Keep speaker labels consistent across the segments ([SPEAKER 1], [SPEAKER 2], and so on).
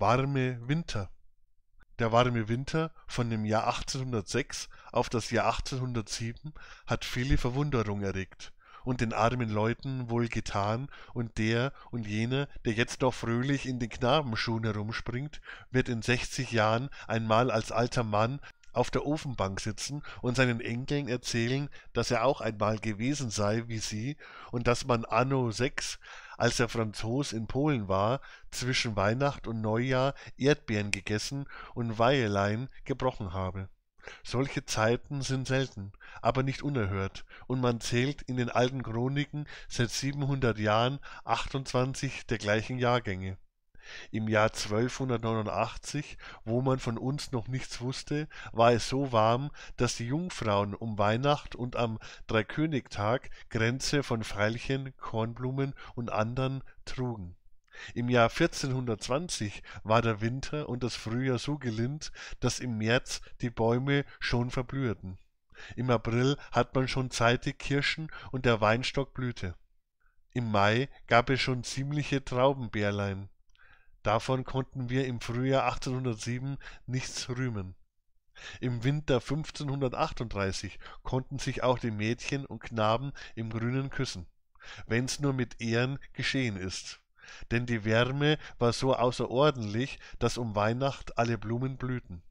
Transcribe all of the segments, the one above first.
[SPEAKER 1] warme Winter. Der warme Winter von dem Jahr 1806 auf das Jahr 1807 hat viele Verwunderung erregt und den armen Leuten wohl getan, und der und jener, der jetzt noch fröhlich in den Knabenschuhen herumspringt, wird in sechzig Jahren einmal als alter Mann auf der Ofenbank sitzen und seinen Enkeln erzählen, dass er auch einmal gewesen sei wie sie und dass man anno sechs als der Franzos in Polen war, zwischen Weihnacht und Neujahr Erdbeeren gegessen und Weihelein gebrochen habe. Solche Zeiten sind selten, aber nicht unerhört, und man zählt in den alten Chroniken seit siebenhundert Jahren achtundzwanzig dergleichen Jahrgänge. Im Jahr 1289, wo man von uns noch nichts wusste, war es so warm, dass die Jungfrauen um Weihnacht und am Dreikönigtag Kränze von Veilchen, Kornblumen und andern trugen. Im Jahr 1420 war der Winter und das Frühjahr so gelind, dass im März die Bäume schon verblühten. Im April hat man schon zeitig Kirschen und der Weinstock blühte. Im Mai gab es schon ziemliche Traubenbärlein. Davon konnten wir im Frühjahr 1807 nichts rühmen. Im Winter 1538 konnten sich auch die Mädchen und Knaben im Grünen küssen, wenn's nur mit Ehren geschehen ist. Denn die Wärme war so außerordentlich, dass um Weihnacht alle Blumen blühten.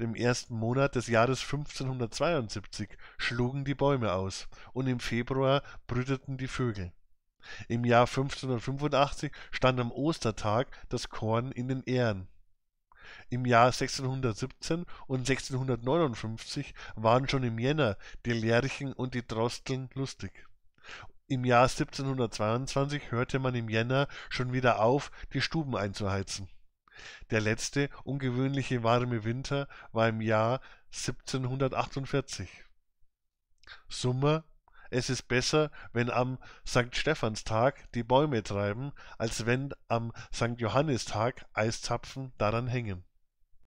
[SPEAKER 1] Dem ersten Monat des Jahres 1572 schlugen die Bäume aus, und im Februar brüteten die Vögel. Im Jahr 1585 stand am Ostertag das Korn in den Ähren. Im Jahr 1617 und 1659 waren schon im Jänner die Lerchen und die Drosteln lustig. Im Jahr 1722 hörte man im Jänner schon wieder auf, die Stuben einzuheizen. Der letzte ungewöhnliche warme Winter war im Jahr 1748. Summer es ist besser, wenn am St. Stephanstag die Bäume treiben, als wenn am St. Johannistag Eiszapfen daran hängen.